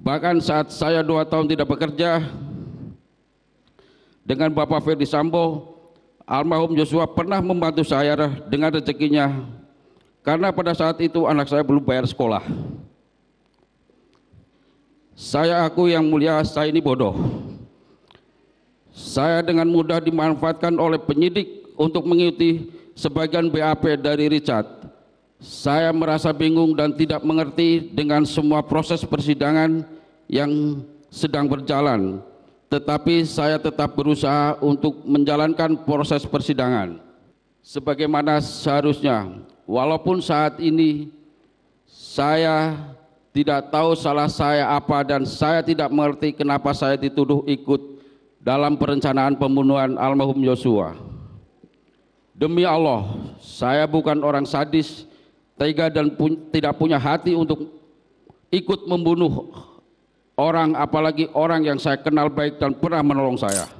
Bahkan saat saya dua tahun tidak bekerja dengan Bapak Ferdi Sambo, almarhum Joshua pernah membantu saya dengan rezekinya karena pada saat itu anak saya belum bayar sekolah. Saya aku yang mulia, saya ini bodoh. Saya dengan mudah dimanfaatkan oleh penyidik untuk mengikuti sebagian BAP dari Richard saya merasa bingung dan tidak mengerti dengan semua proses persidangan yang sedang berjalan, tetapi saya tetap berusaha untuk menjalankan proses persidangan sebagaimana seharusnya. Walaupun saat ini saya tidak tahu salah saya apa dan saya tidak mengerti kenapa saya dituduh ikut dalam perencanaan pembunuhan almarhum Yosua. Demi Allah, saya bukan orang sadis tega dan pun, tidak punya hati untuk ikut membunuh orang apalagi orang yang saya kenal baik dan pernah menolong saya.